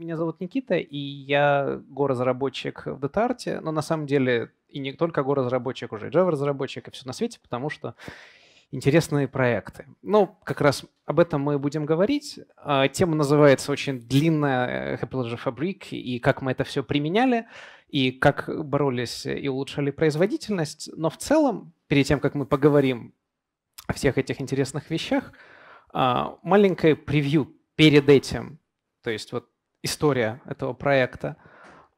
Меня зовут Никита, и я горазработчик в DataArt, но на самом деле и не только горазработчик, уже и Java-разработчик, и все на свете, потому что интересные проекты. Ну, как раз об этом мы будем говорить. А, тема называется очень длинная э, Happy Fabric и как мы это все применяли, и как боролись и улучшали производительность. Но в целом, перед тем, как мы поговорим о всех этих интересных вещах, а, маленькое превью перед этим. То есть вот история этого проекта.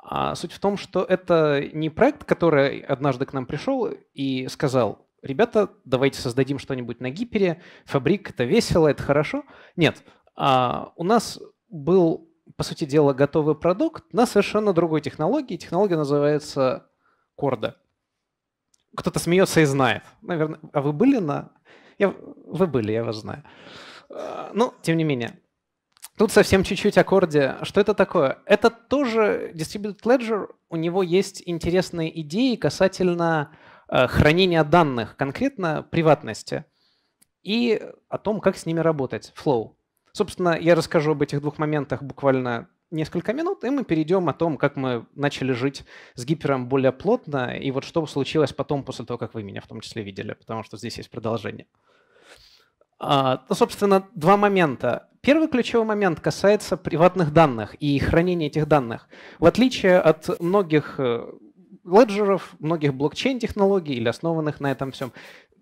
А суть в том, что это не проект, который однажды к нам пришел и сказал, ребята, давайте создадим что-нибудь на гипере, фабрик, это весело, это хорошо. Нет, а у нас был, по сути дела, готовый продукт на совершенно другой технологии. Технология называется корда. Кто-то смеется и знает. Наверное, а вы были на... Я... Вы были, я вас знаю. А, ну, тем не менее. Тут совсем чуть-чуть аккорде. Что это такое? Это тоже Distributed Ledger, у него есть интересные идеи касательно э, хранения данных, конкретно приватности, и о том, как с ними работать, flow. Собственно, я расскажу об этих двух моментах буквально несколько минут, и мы перейдем о том, как мы начали жить с гипером более плотно, и вот что случилось потом, после того, как вы меня в том числе видели, потому что здесь есть продолжение. А, ну, собственно, два момента. Первый ключевой момент касается приватных данных и хранения этих данных. В отличие от многих э, леджеров, многих блокчейн-технологий или основанных на этом всем,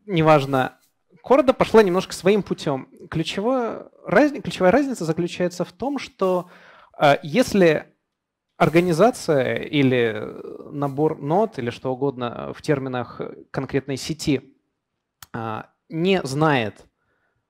неважно, Корда пошла немножко своим путем. Ключевое, раз, ключевая разница заключается в том, что а, если организация или набор нот или что угодно в терминах конкретной сети а, не знает,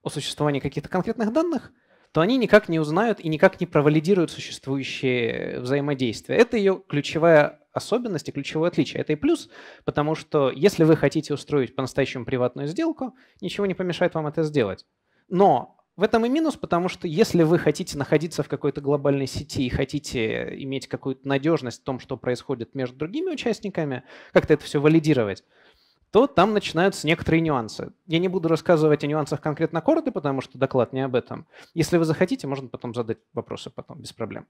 о существовании каких-то конкретных данных, то они никак не узнают и никак не провалидируют существующие взаимодействия. Это ее ключевая особенность и ключевое отличие. Это и плюс, потому что если вы хотите устроить по-настоящему приватную сделку, ничего не помешает вам это сделать. Но в этом и минус, потому что если вы хотите находиться в какой-то глобальной сети и хотите иметь какую-то надежность в том, что происходит между другими участниками, как-то это все валидировать, то там начинаются некоторые нюансы. Я не буду рассказывать о нюансах конкретно корды, потому что доклад не об этом. Если вы захотите, можно потом задать вопросы потом, без проблем.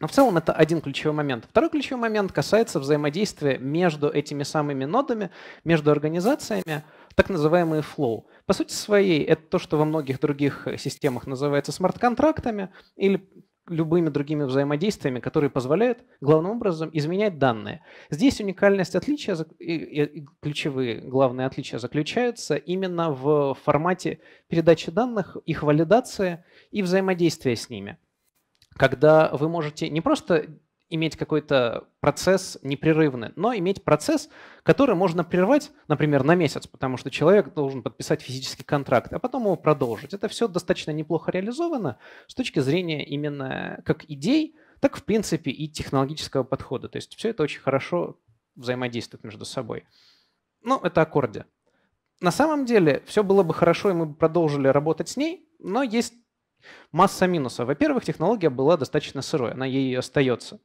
Но в целом это один ключевой момент. Второй ключевой момент касается взаимодействия между этими самыми нодами, между организациями, так называемые flow. По сути своей, это то, что во многих других системах называется смарт-контрактами или любыми другими взаимодействиями, которые позволяют главным образом изменять данные. Здесь уникальность отличия, ключевые главные отличия заключаются именно в формате передачи данных, их валидации и взаимодействия с ними. Когда вы можете не просто иметь какой-то процесс непрерывный, но иметь процесс, который можно прервать, например, на месяц, потому что человек должен подписать физический контракт, а потом его продолжить. Это все достаточно неплохо реализовано с точки зрения именно как идей, так, в принципе, и технологического подхода. То есть все это очень хорошо взаимодействует между собой. Но ну, это аккорде. На самом деле все было бы хорошо, и мы бы продолжили работать с ней, но есть масса минусов. Во-первых, технология была достаточно сырой, она ей остается.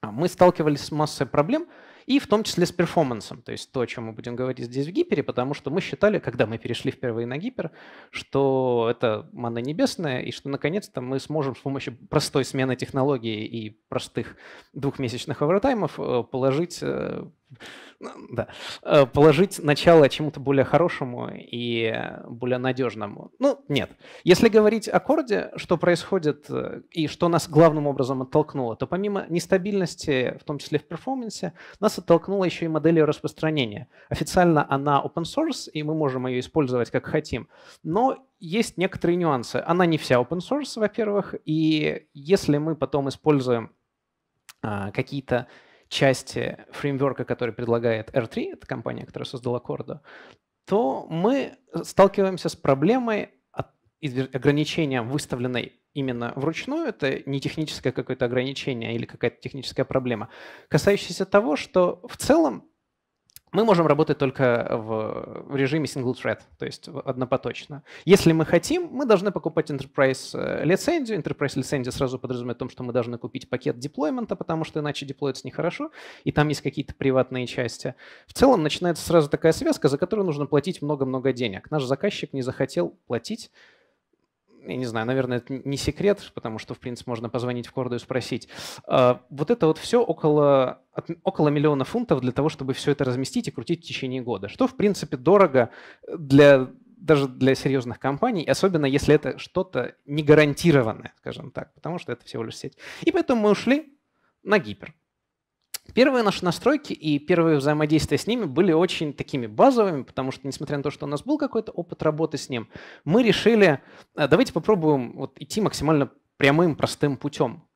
А, мы сталкивались с массой проблем, и в том числе с перформансом, то есть то, о чем мы будем говорить здесь в гипере, потому что мы считали, когда мы перешли впервые на гипер, что это мана небесная, и что наконец-то мы сможем с помощью простой смены технологии и простых двухмесячных овертаймов э, положить э, да, э, положить начало чему-то более хорошему и более надежному. Ну, нет. Если говорить о корде, что происходит э, и что нас главным образом оттолкнуло, то помимо нестабильности, в том числе в перформансе, нас оттолкнула еще и модель ее распространения. Официально она open source, и мы можем ее использовать как хотим, но есть некоторые нюансы. Она не вся open source, во-первых, и если мы потом используем а, какие-то части фреймворка, который предлагает R3, это компания, которая создала Cordo, то мы сталкиваемся с проблемой ограничения, выставленной именно вручную, это не техническое какое-то ограничение или какая-то техническая проблема, касающаяся того, что в целом мы можем работать только в режиме single thread, то есть однопоточно. Если мы хотим, мы должны покупать Enterprise э, лицензию. Enterprise лицензия сразу подразумевает о том, что мы должны купить пакет деплоймента, потому что иначе деплоиться нехорошо, и там есть какие-то приватные части. В целом начинается сразу такая связка, за которую нужно платить много-много денег. Наш заказчик не захотел платить я не знаю, наверное, это не секрет, потому что, в принципе, можно позвонить в Корду и спросить. А, вот это вот все около, около миллиона фунтов для того, чтобы все это разместить и крутить в течение года, что, в принципе, дорого для даже для серьезных компаний, особенно если это что-то не гарантированное, скажем так, потому что это всего лишь сеть. И поэтому мы ушли на гипер. Первые наши настройки и первые взаимодействия с ними были очень такими базовыми, потому что, несмотря на то, что у нас был какой-то опыт работы с ним, мы решили, э, давайте попробуем вот идти максимально прямым, простым путем.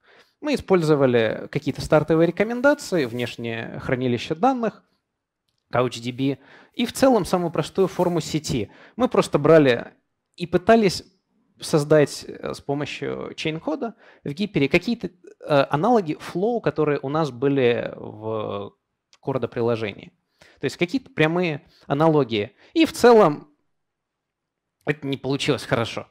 Мы использовали какие-то стартовые рекомендации, внешнее хранилище данных, CouchDB и в целом самую простую форму сети. Мы просто брали и пытались создать э, с помощью чейн-кода в гипере какие-то Э, аналоги Flow, которые у нас были в кордоприложении. То есть какие-то прямые аналогии. И в целом это не получилось хорошо.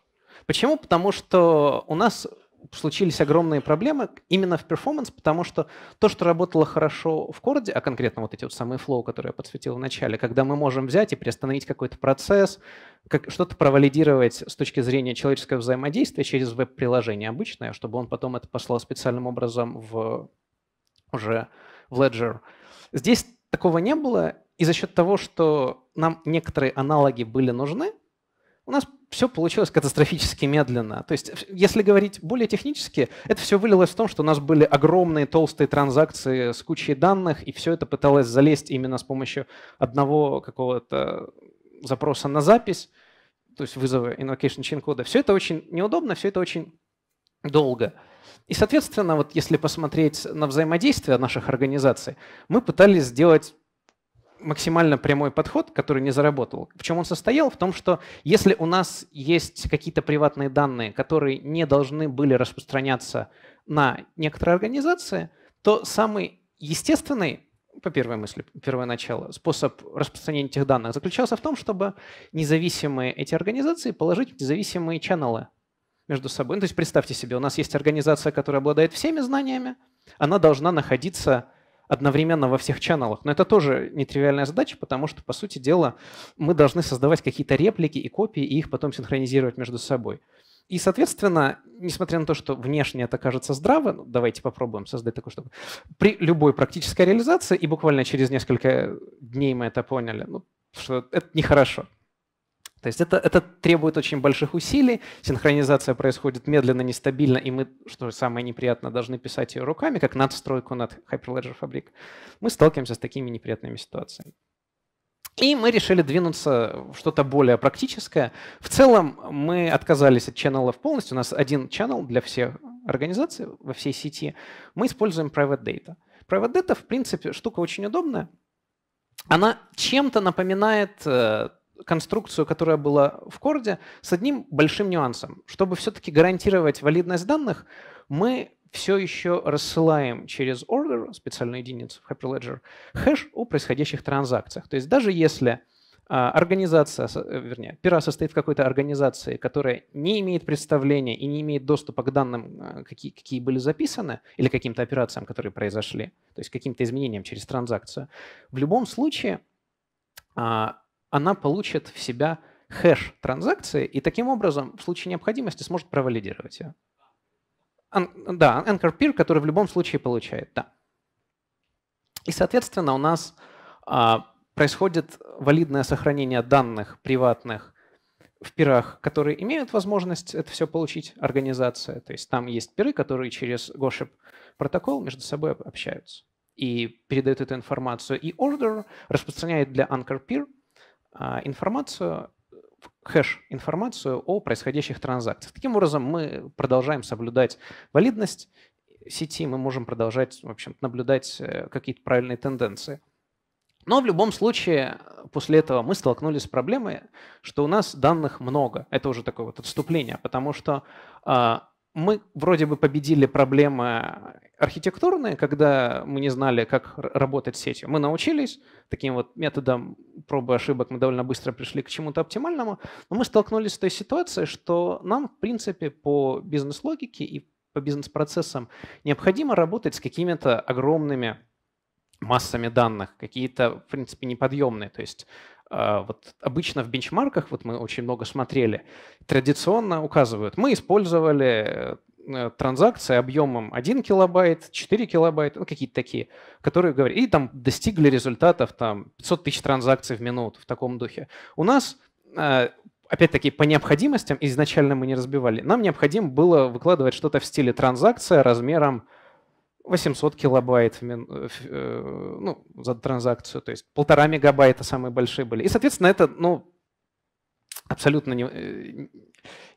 Почему? Потому что у нас случились огромные проблемы именно в перформанс, потому что то, что работало хорошо в корде, а конкретно вот эти вот самые флоу, которые я подсветил в начале, когда мы можем взять и приостановить какой-то процесс, как, что-то провалидировать с точки зрения человеческого взаимодействия через веб-приложение обычное, чтобы он потом это послал специальным образом в уже в Ledger. Здесь такого не было, и за счет того, что нам некоторые аналоги были нужны, у нас все получилось катастрофически медленно. То есть, если говорить более технически, это все вылилось в том, что у нас были огромные толстые транзакции с кучей данных, и все это пыталось залезть именно с помощью одного какого-то запроса на запись, то есть вызова invocation chain кода. Все это очень неудобно, все это очень долго. И, соответственно, вот если посмотреть на взаимодействие наших организаций, мы пытались сделать максимально прямой подход, который не заработал. В чем он состоял? В том, что если у нас есть какие-то приватные данные, которые не должны были распространяться на некоторые организации, то самый естественный по первой мысли, первое начало, способ распространения этих данных заключался в том, чтобы независимые эти организации положить в независимые каналы между собой. Ну, то есть представьте себе, у нас есть организация, которая обладает всеми знаниями, она должна находиться одновременно во всех чаналах. Но это тоже нетривиальная задача, потому что, по сути дела, мы должны создавать какие-то реплики и копии, и их потом синхронизировать между собой. И, соответственно, несмотря на то, что внешне это кажется здраво, ну, давайте попробуем создать такую штуку, при любой практической реализации, и буквально через несколько дней мы это поняли, ну, что это нехорошо. То есть это, это требует очень больших усилий, синхронизация происходит медленно, нестабильно, и мы, что самое неприятное, должны писать ее руками, как надстройку над Hyperledger Fabric. Мы сталкиваемся с такими неприятными ситуациями. И мы решили двинуться в что-то более практическое. В целом мы отказались от ченнелов полностью. У нас один ченнел для всех организаций во всей сети. Мы используем private data. Private data, в принципе, штука очень удобная. Она чем-то напоминает э, конструкцию, которая была в корде, с одним большим нюансом. Чтобы все-таки гарантировать валидность данных, мы все еще рассылаем через order, специальную единицу в Hyperledger, хэш о происходящих транзакциях. То есть даже если а, организация, э, вернее, пера состоит в какой-то организации, которая не имеет представления и не имеет доступа к данным, а, какие, какие были записаны, или каким-то операциям, которые произошли, то есть каким-то изменениям через транзакцию, в любом случае а, она получит в себя хэш транзакции и таким образом в случае необходимости сможет провалидировать ее. Ан да, anchor peer, который в любом случае получает, да. И, соответственно, у нас а, происходит валидное сохранение данных приватных в пирах, которые имеют возможность это все получить, организация. То есть там есть пиры, которые через Gosip протокол между собой общаются и передают эту информацию. И order распространяет для anchor peer – а, информацию, хэш информацию о происходящих транзакциях. Таким образом, мы продолжаем соблюдать валидность сети, мы можем продолжать, в общем наблюдать э, какие-то правильные тенденции. Но в любом случае, после этого мы столкнулись с проблемой, что у нас данных много. Это уже такое вот отступление, потому что а, мы вроде бы победили проблемы архитектурные, когда мы не знали, как работать с сетью. Мы научились таким вот методом пробы ошибок, мы довольно быстро пришли к чему-то оптимальному, но мы столкнулись с той ситуацией, что нам, в принципе, по бизнес-логике и по бизнес-процессам необходимо работать с какими-то огромными массами данных, какие-то, в принципе, неподъемные. То есть а, вот обычно в бенчмарках, вот мы очень много смотрели, традиционно указывают, мы использовали э, э, транзакции объемом 1 килобайт, 4 килобайт, ну, какие-то такие, которые говорят, и там достигли результатов там 500 тысяч транзакций в минуту в таком духе. У нас э, опять-таки, по необходимостям, изначально мы не разбивали, нам необходимо было выкладывать что-то в стиле транзакция размером 800 килобайт в мин, э, э, ну, за транзакцию, то есть полтора мегабайта самые большие были. И, соответственно, это ну, абсолютно не, э,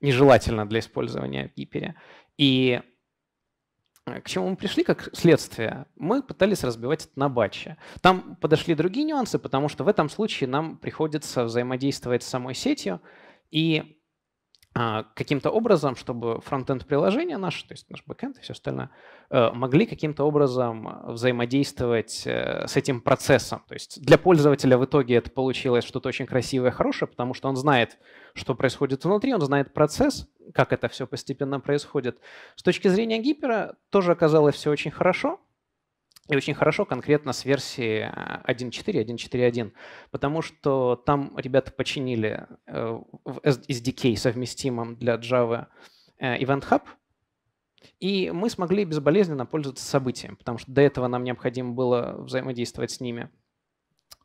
нежелательно для использования в Гипере. И к чему мы пришли как следствие? Мы пытались разбивать это на батче. Там подошли другие нюансы, потому что в этом случае нам приходится взаимодействовать с самой сетью, и а, каким-то образом, чтобы фронтенд приложения наше, то есть наш бэкенд и все остальное, э, могли каким-то образом э, взаимодействовать э, с этим процессом. То есть для пользователя в итоге это получилось что-то очень красивое, хорошее, потому что он знает, что происходит внутри, он знает процесс, как это все постепенно происходит. С точки зрения гипера тоже оказалось все очень хорошо, и очень хорошо конкретно с версии 1.4, 1.4.1, потому что там ребята починили э, в SDK совместимым для Java э, Event Hub, и мы смогли безболезненно пользоваться событием, потому что до этого нам необходимо было взаимодействовать с ними,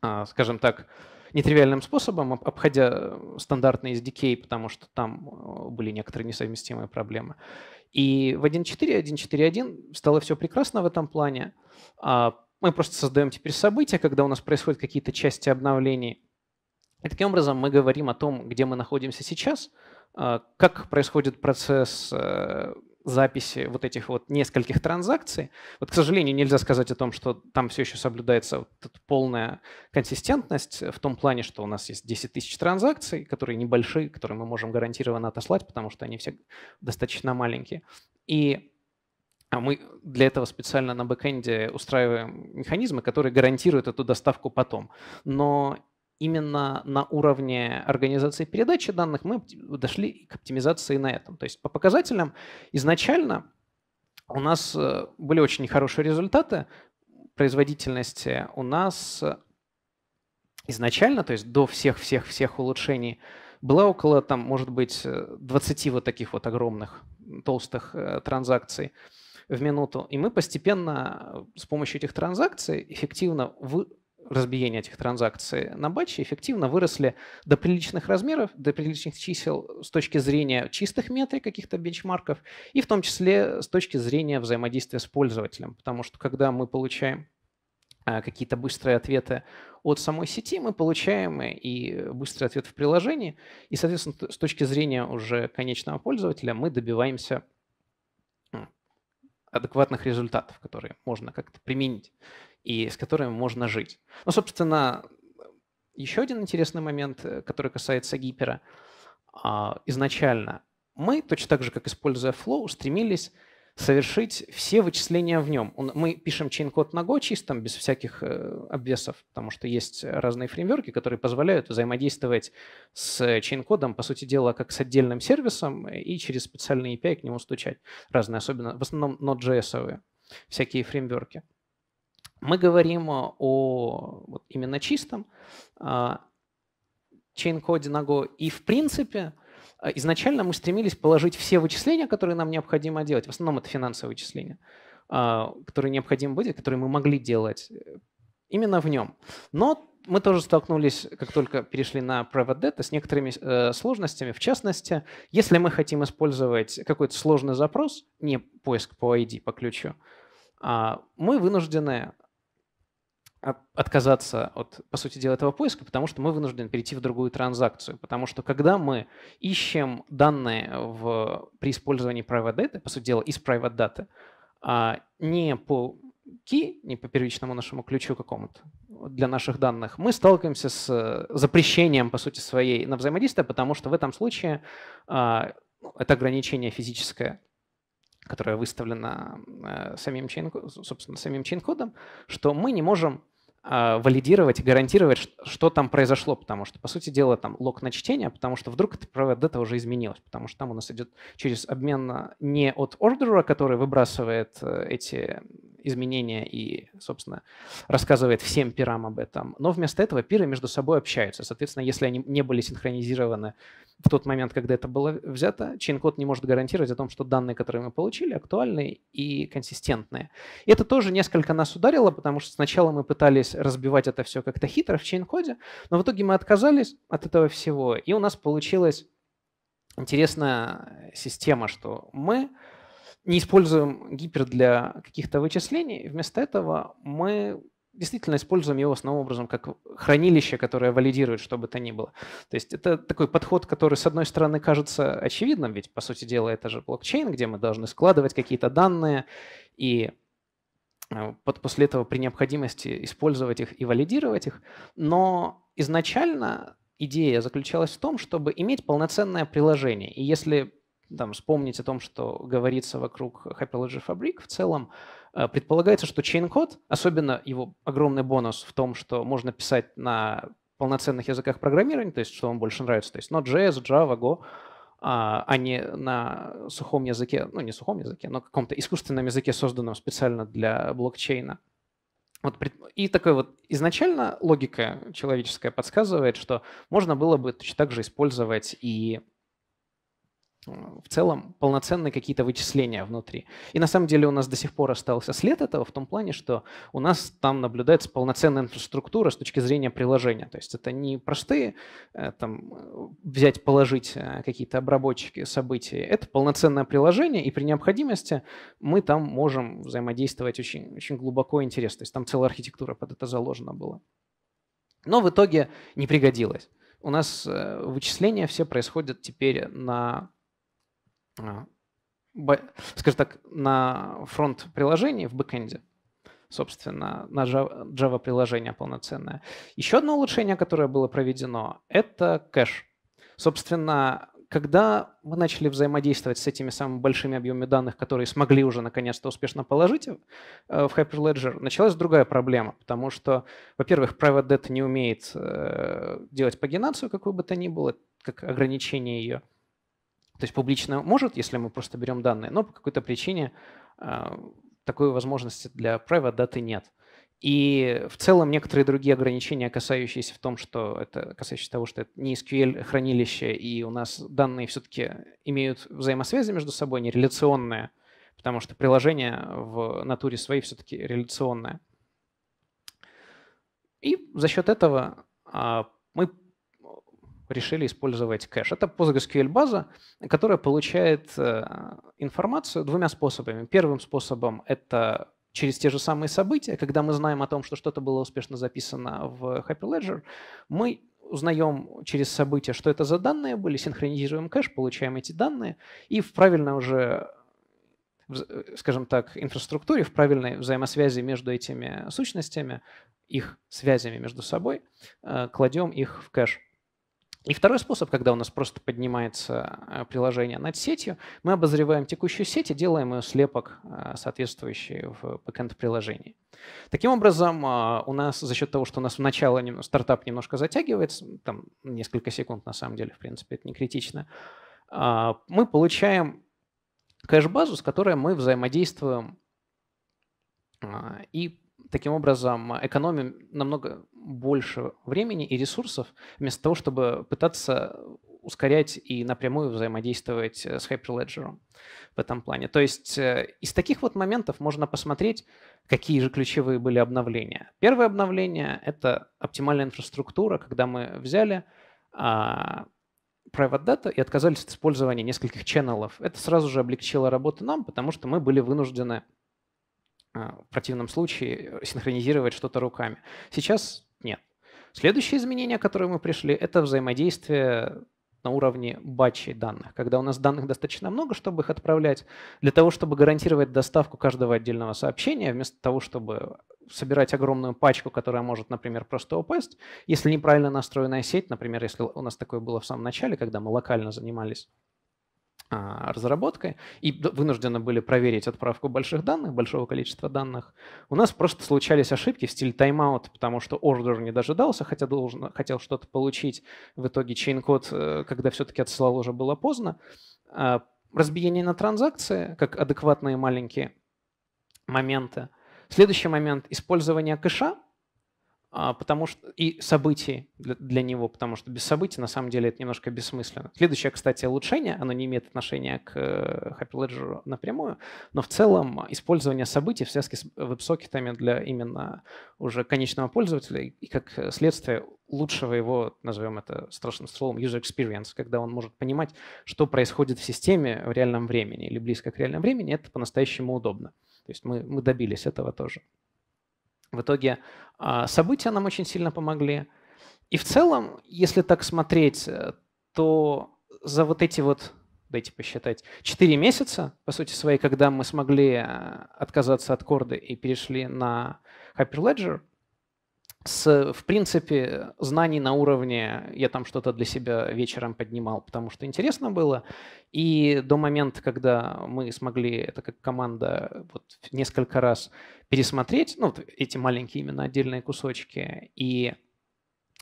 а, скажем так, нетривиальным способом, обходя стандартный SDK, потому что там э, были некоторые несовместимые проблемы. И в 1.4, 1.4.1 стало все прекрасно в этом плане. А, мы просто создаем теперь события, когда у нас происходят какие-то части обновлений. И таким образом мы говорим о том, где мы находимся сейчас, э, как происходит процесс э, записи вот этих вот нескольких транзакций. Вот, к сожалению, нельзя сказать о том, что там все еще соблюдается вот полная консистентность в том плане, что у нас есть 10 тысяч транзакций, которые небольшие, которые мы можем гарантированно отослать, потому что они все достаточно маленькие. И а мы для этого специально на бэкэнде устраиваем механизмы, которые гарантируют эту доставку потом. Но именно на уровне организации передачи данных мы дошли к оптимизации на этом. То есть по показателям изначально у нас э, были очень хорошие результаты производительности. Э, у нас э, изначально, то есть до всех-всех-всех улучшений, было около, там, может быть, 20 вот таких вот огромных толстых транзакций в минуту. И мы постепенно с помощью этих транзакций эффективно разбиения этих транзакций на батче эффективно выросли до приличных размеров, до приличных чисел с точки зрения чистых метрик, каких-то бенчмарков, и в том числе с точки зрения взаимодействия с пользователем. Потому что когда мы получаем а, какие-то быстрые ответы от самой сети, мы получаем и быстрый ответ в приложении. И, соответственно, с точки зрения уже конечного пользователя мы добиваемся адекватных результатов, которые можно как-то применить и с которыми можно жить. Ну, собственно, еще один интересный момент, э, который касается гипера. А, изначально мы, точно так же, как используя Flow, стремились совершить все вычисления в нем. Мы пишем чейн-код на Go чистом, без всяких э, обвесов, потому что есть разные фреймверки, которые позволяют взаимодействовать с э, чейн-кодом, по сути дела, как с отдельным сервисом и через специальные API к нему стучать. Разные, особенно в основном Node.js всякие фреймверки. Мы говорим э, о вот именно чистом чейн-коде на Go. И в принципе, э, изначально мы стремились положить все вычисления, которые нам необходимо делать. В основном это финансовые вычисления, э, которые необходимо будет, которые мы могли делать именно в нем. Но мы тоже столкнулись, как только перешли на Private Data, с некоторыми э, сложностями. В частности, если мы хотим использовать какой-то сложный запрос, не поиск по ID, по ключу, э, мы вынуждены отказаться от, по сути дела, этого поиска, потому что мы вынуждены перейти в другую транзакцию. Потому что когда мы ищем данные в, при использовании private data, по сути дела, из private data, а не по key, не по первичному нашему ключу какому-то для наших данных, мы сталкиваемся с запрещением, по сути своей, на взаимодействие, потому что в этом случае а, ну, это ограничение физическое, которая выставлена э, самим, чейн, собственно, самим чейн-кодом, что мы не можем а, валидировать, гарантировать, что там произошло, потому что, по сути дела, там лог на чтение, потому что вдруг это правда дата уже изменилось, потому что там у нас идет через обмен а, не от ордера, который выбрасывает э, эти изменения и, собственно, рассказывает всем пирам об этом. Но вместо этого пиры между собой общаются. Соответственно, если они не были синхронизированы в тот момент, когда это было взято, чейн-код не может гарантировать о том, что данные, которые мы получили, актуальны и консистентные. И это тоже несколько нас ударило, потому что сначала мы пытались разбивать это все как-то хитро в чейн-коде, но в итоге мы отказались от этого всего, и у нас получилась интересная система, что мы не используем гипер для каких-то вычислений, вместо этого мы действительно используем его основным образом как хранилище, которое валидирует что бы то ни было. То есть это такой подход, который, с одной стороны, кажется очевидным, ведь, по сути дела, это же блокчейн, где мы должны складывать какие-то данные и э, после этого при необходимости использовать их и валидировать их. Но изначально идея заключалась в том, чтобы иметь полноценное приложение. И если там, вспомнить о том, что говорится вокруг Hyperledger Fabric в целом, э, предполагается, что чейн-код, особенно его огромный бонус в том, что можно писать на полноценных языках программирования, то есть что вам больше нравится, то есть Node.js, Java, Go, а, а не на сухом языке, ну не сухом языке, но каком-то искусственном языке, созданном специально для блокчейна. Вот, и такой вот изначально логика человеческая подсказывает, что можно было бы точно так же использовать и Э, в целом полноценные какие-то вычисления внутри. И на самом деле у нас до сих пор остался след этого в том плане, что у нас там наблюдается полноценная инфраструктура с точки зрения приложения. То есть это не простые э, там, э, взять, положить какие-то обработчики событий. Это полноценное приложение, и при необходимости мы там можем взаимодействовать очень, очень глубоко и интересно. То есть там целая архитектура под это заложена была. Но в итоге не пригодилось. У нас вычисления все происходят теперь на а, скажем так, на фронт приложений в бэкэнде, собственно, на Java приложение полноценное. Еще одно улучшение, которое было проведено, это кэш. Собственно, когда мы начали взаимодействовать с этими самыми большими объемами данных, которые смогли уже наконец-то успешно положить э, в Hyperledger, началась другая проблема, потому что, во-первых, Private Data не умеет э, делать пагинацию, какую бы то ни было, как ограничение ее – то есть публично может, если мы просто берем данные, но по какой-то причине э, такой возможности для private даты нет. И в целом некоторые другие ограничения, касающиеся в том, что это касающиеся того, что это не SQL хранилище, и у нас данные все-таки имеют взаимосвязи между собой, не реляционные, потому что приложение в натуре своей все-таки реляционное. И за счет этого а, мы решили использовать кэш. Это PostgreSQL база, которая получает э, информацию двумя способами. Первым способом это через те же самые события, когда мы знаем о том, что что-то было успешно записано в Hyperledger, мы узнаем через события, что это за данные были, синхронизируем кэш, получаем эти данные и в правильной уже э, скажем так, инфраструктуре, в правильной взаимосвязи между этими сущностями, их связями между собой, э, кладем их в кэш. И второй способ, когда у нас просто поднимается э, приложение над сетью, мы обозреваем текущую сеть и делаем ее слепок, э, соответствующий в backend приложении. Таким образом, э, у нас за счет того, что у нас в начало стартап немножко затягивается, там несколько секунд на самом деле, в принципе, это не критично, а, мы получаем кэш-базу, с которой мы взаимодействуем а, и таким образом а, экономим намного больше времени и ресурсов, вместо того, чтобы пытаться ускорять и напрямую взаимодействовать э, с Hyperledger в этом плане. То есть э, из таких вот моментов можно посмотреть, какие же ключевые были обновления. Первое обновление — это оптимальная инфраструктура, когда мы взяли а, private data и отказались от использования нескольких ченнелов. Это сразу же облегчило работу нам, потому что мы были вынуждены а, в противном случае э, синхронизировать что-то руками. Сейчас нет. Следующее изменение, которое мы пришли, это взаимодействие на уровне батчей данных, когда у нас данных достаточно много, чтобы их отправлять, для того, чтобы гарантировать доставку каждого отдельного сообщения, вместо того, чтобы собирать огромную пачку, которая может, например, просто упасть, если неправильно настроенная сеть, например, если у нас такое было в самом начале, когда мы локально занимались а, разработкой и вынуждены были проверить отправку больших данных, большого количества данных, у нас просто случались ошибки в стиле тайм-аут, потому что ордер не дожидался, хотя должен, хотел что-то получить. В итоге чейн-код, э, когда все-таки отсылал, уже было поздно. А, разбиение на транзакции, как адекватные маленькие моменты. Следующий момент – использование кэша – а, потому что и событий для, него, потому что без событий на самом деле это немножко бессмысленно. Следующее, кстати, улучшение, оно не имеет отношения к э, Happy Ledger напрямую, но в целом использование событий в связке с веб-сокетами для именно уже конечного пользователя и как э, следствие лучшего его, назовем это страшным словом, user experience, когда он может понимать, что происходит в системе в реальном времени или близко к реальному времени, это по-настоящему удобно. То есть мы, мы добились этого тоже. В итоге а, события нам очень сильно помогли. И в целом, если так смотреть, э, то за вот эти вот, дайте посчитать, 4 месяца, по сути своей, когда мы смогли э, отказаться от корды и перешли на Hyperledger – с, в принципе, знаний на уровне «я там что-то для себя вечером поднимал, потому что интересно было». И до момента, когда мы смогли это как команда вот несколько раз пересмотреть, ну, вот эти маленькие именно отдельные кусочки, и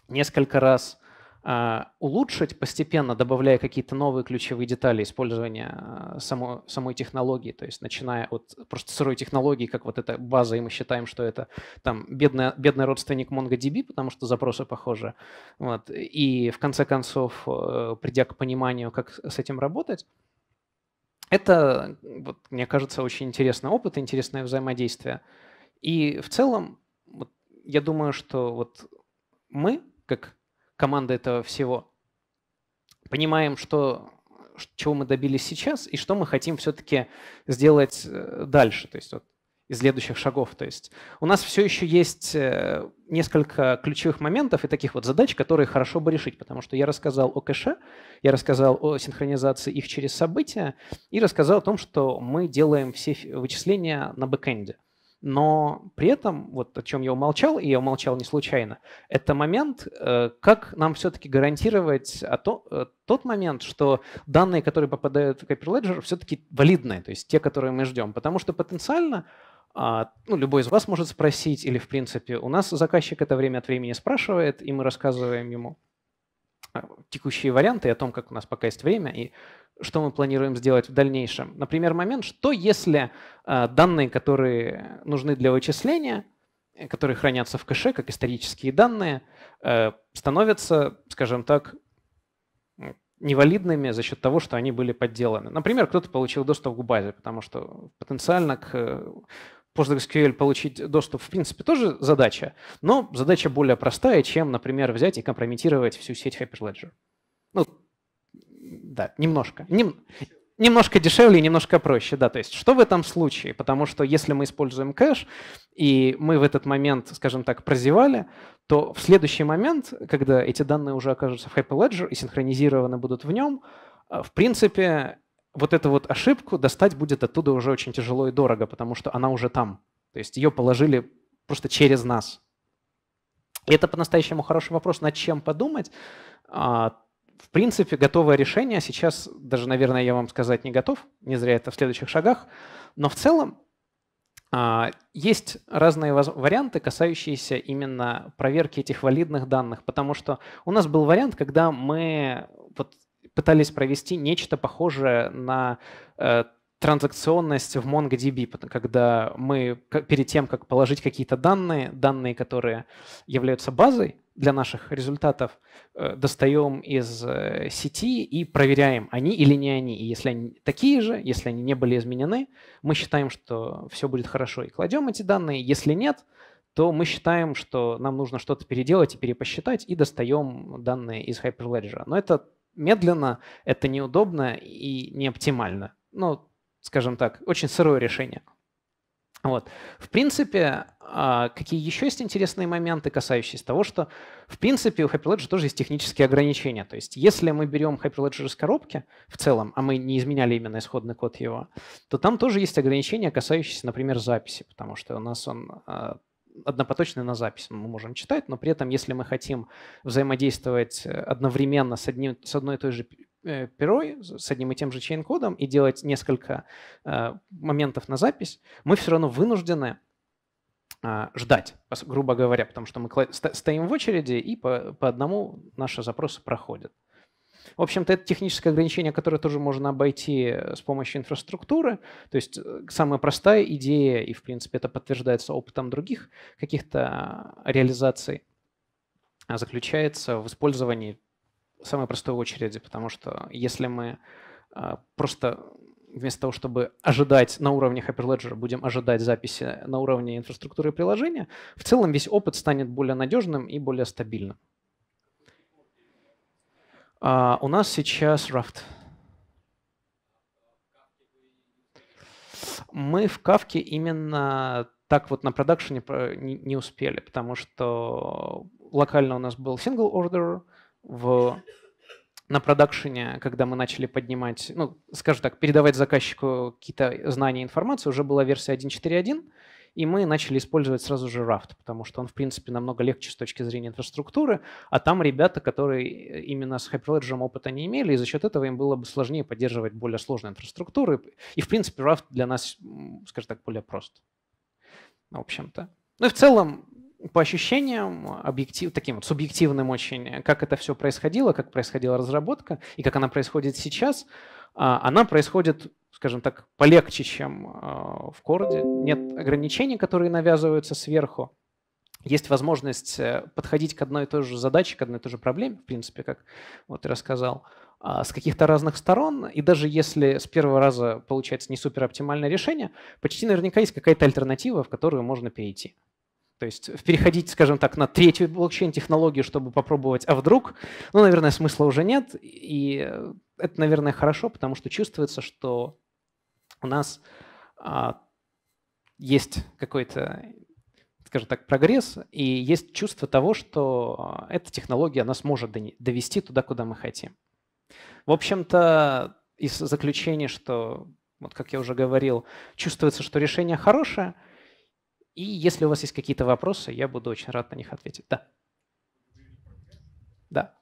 несколько раз – а, улучшить постепенно, добавляя какие-то новые ключевые детали использования а, само, самой технологии, то есть начиная от просто сырой технологии, как вот эта база, и мы считаем, что это там бедный бедный родственник MongoDB, потому что запросы похожи. Вот. И в конце концов, э, придя к пониманию, как с этим работать, это, вот, мне кажется, очень интересный опыт, интересное взаимодействие. И в целом, вот, я думаю, что вот мы, как команда этого всего. Понимаем, что чего мы добились сейчас и что мы хотим все-таки сделать э, дальше, то есть вот из следующих шагов. То есть у нас все еще есть э, несколько ключевых моментов и таких вот задач, которые хорошо бы решить, потому что я рассказал о кэше, я рассказал о синхронизации их через события и рассказал о том, что мы делаем все вычисления на бэкэнде. Но при этом, вот о чем я умолчал, и я умолчал не случайно, это момент, э, как нам все-таки гарантировать о то, э, тот момент, что данные, которые попадают в Hyperledger, все-таки валидные, то есть те, которые мы ждем. Потому что потенциально а, ну, любой из вас может спросить, или, в принципе, у нас заказчик это время от времени спрашивает, и мы рассказываем ему э, текущие варианты о том, как у нас пока есть время, и что мы планируем сделать в дальнейшем. Например, момент, что если э, данные, которые нужны для вычисления, э, которые хранятся в кэше, как исторические данные, э, становятся, скажем так, невалидными за счет того, что они были подделаны. Например, кто-то получил доступ к базе, потому что потенциально к PostgreSQL получить доступ, в принципе, тоже задача, но задача более простая, чем, например, взять и компрометировать всю сеть Hyperledger. Ну, да, немножко. Нем... Немножко дешевле и немножко проще, да. То есть что в этом случае? Потому что если мы используем кэш, и мы в этот момент, скажем так, прозевали, то в следующий момент, когда эти данные уже окажутся в Hyperledger и синхронизированы будут в нем, э, в принципе, вот эту вот ошибку достать будет оттуда уже очень тяжело и дорого, потому что она уже там. То есть ее положили просто через нас. И это по-настоящему хороший вопрос, над чем подумать. А, в принципе, готовое решение сейчас, даже, наверное, я вам сказать не готов, не зря это в следующих шагах, но в целом а, есть разные варианты, касающиеся именно проверки этих валидных данных, потому что у нас был вариант, когда мы вот пытались провести нечто похожее на э, транзакционность в MongoDB, когда мы перед тем, как положить какие-то данные, данные, которые являются базой, для наших результатов э, достаем из э, сети и проверяем, они или не они. И если они такие же, если они не были изменены, мы считаем, что все будет хорошо и кладем эти данные. Если нет, то мы считаем, что нам нужно что-то переделать и перепосчитать, и достаем данные из Hyperledger. Но это медленно, это неудобно и не оптимально. Ну, скажем так, очень сырое решение. Вот. В принципе, а, какие еще есть интересные моменты, касающиеся того, что, в принципе, у Hyperledger тоже есть технические ограничения. То есть, если мы берем Hyperledger из коробки в целом, а мы не изменяли именно исходный код его, то там тоже есть ограничения, касающиеся, например, записи, потому что у нас он а, однопоточный на запись мы можем читать, но при этом, если мы хотим взаимодействовать э, одновременно с, одним, с одной и той же Э, перо с одним и тем же чейн-кодом и делать несколько э, моментов на запись, мы все равно вынуждены а, ждать, грубо говоря, потому что мы стоим в очереди, и по, по одному наши запросы проходят. В общем-то, это техническое ограничение, которое тоже можно обойти э, с помощью инфраструктуры. То есть самая простая идея, и, в принципе, это подтверждается опытом других каких-то а, реализаций, заключается в использовании самой простой очереди, потому что если мы а, просто вместо того, чтобы ожидать на уровне Hyperledger, будем ожидать записи на уровне инфраструктуры и приложения, в целом весь опыт станет более надежным и более стабильным. А у нас сейчас Raft. Мы в Кавке именно так вот на продакшене не успели, потому что локально у нас был single order, в на продакшене, когда мы начали поднимать, ну, скажем так, передавать заказчику какие-то знания, информацию, уже была версия 1.4.1, и мы начали использовать сразу же Raft, потому что он, в принципе, намного легче с точки зрения инфраструктуры, а там ребята, которые э, именно с Hyperledger опыта не имели, и за счет этого им было бы сложнее поддерживать более сложные инфраструктуры. И, в принципе, Raft для нас, скажем так, более прост. В общем-то. Ну и в целом, по ощущениям, объектив, таким вот субъективным очень, как это все происходило, как происходила разработка и как она происходит сейчас, а, она происходит, скажем так, полегче, чем а, в Корде. Нет ограничений, которые навязываются сверху. Есть возможность э, подходить к одной и той же задаче, к одной и той же проблеме, в принципе, как вот и рассказал, а, с каких-то разных сторон, и даже если с первого раза получается не супер оптимальное решение, почти наверняка есть какая-то альтернатива, в которую можно перейти. То есть переходить, скажем так, на третью блокчейн-технологию, чтобы попробовать, а вдруг, ну, наверное, смысла уже нет. И это, наверное, хорошо, потому что чувствуется, что у нас а, есть какой-то, скажем так, прогресс, и есть чувство того, что а, эта технология нас может довести туда, куда мы хотим. В общем-то, из заключения, что, вот как я уже говорил, чувствуется, что решение хорошее – и если у вас есть какие-то вопросы, я буду очень рад на них ответить. Да. Да.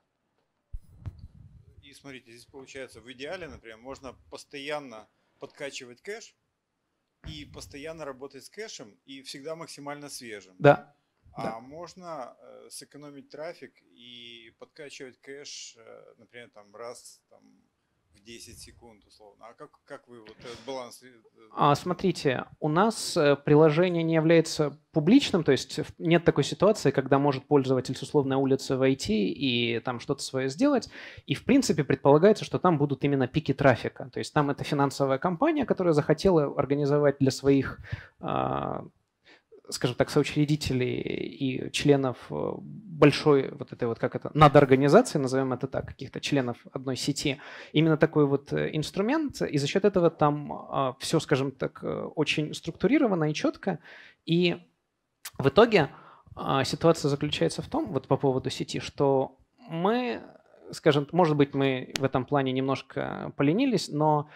И смотрите, здесь получается в идеале, например, можно постоянно подкачивать кэш и постоянно работать с кэшем и всегда максимально свежим. Да. А да. можно э, сэкономить трафик и подкачивать кэш, э, например, там раз там, в 10 секунд, условно. А как, как вы вот этот баланс... Э, а, смотрите, у нас э, приложение не является публичным, то есть нет такой ситуации, когда может пользователь с условной улицы войти и там что-то свое сделать. И, в принципе, предполагается, что там будут именно пики трафика. То есть там это финансовая компания, которая захотела организовать для своих а, скажем так, соучредителей и членов э, большой вот этой вот, как это, надорганизации, назовем это так, каких-то членов одной сети, именно такой вот э, инструмент, и за счет этого там а, все, скажем так, э, очень структурировано и четко, и в итоге а, ситуация заключается в том, вот по поводу сети, что мы, скажем, может быть, мы в этом плане немножко поленились, но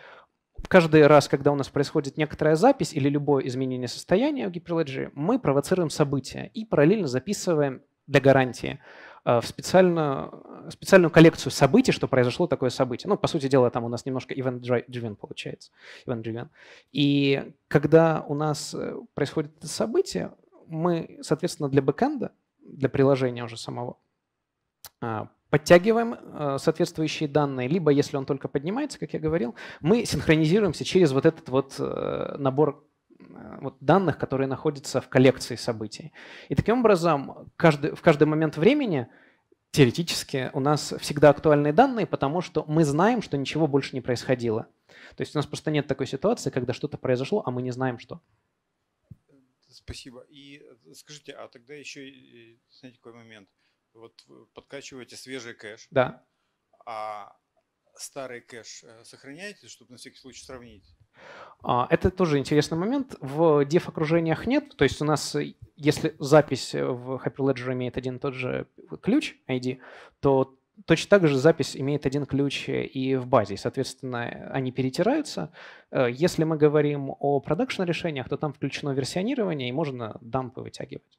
каждый раз, когда у нас происходит некоторая запись или любое изменение состояния в гиперледжере, мы провоцируем события и параллельно записываем для гарантии э, в специальную, специальную коллекцию событий, что произошло такое событие. Ну, по сути дела, там у нас немножко event-driven получается. Event-driven. И когда у нас э, происходит это событие, мы, соответственно, для бэкэнда, для приложения уже самого, а, подтягиваем э, соответствующие данные, либо, если он только поднимается, как я говорил, мы синхронизируемся через вот этот вот э, набор э, вот данных, которые находятся в коллекции событий. И таким образом каждый, в каждый момент времени теоретически у нас всегда актуальные данные, потому что мы знаем, что ничего больше не происходило. То есть у нас просто нет такой ситуации, когда что-то произошло, а мы не знаем, что. Спасибо. И скажите, а тогда еще, знаете, какой момент – вот э, подкачиваете свежий кэш. Да. А старый кэш э, сохраняете, чтобы на всякий случай сравнить? А, это тоже интересный момент. В деф-окружениях нет. То есть у нас, э, если запись в Hyperledger имеет один и тот же ключ ID, то точно так же запись имеет один ключ и в базе. соответственно, они перетираются. Если мы говорим о продакшн-решениях, то там включено версионирование, и можно дампы вытягивать.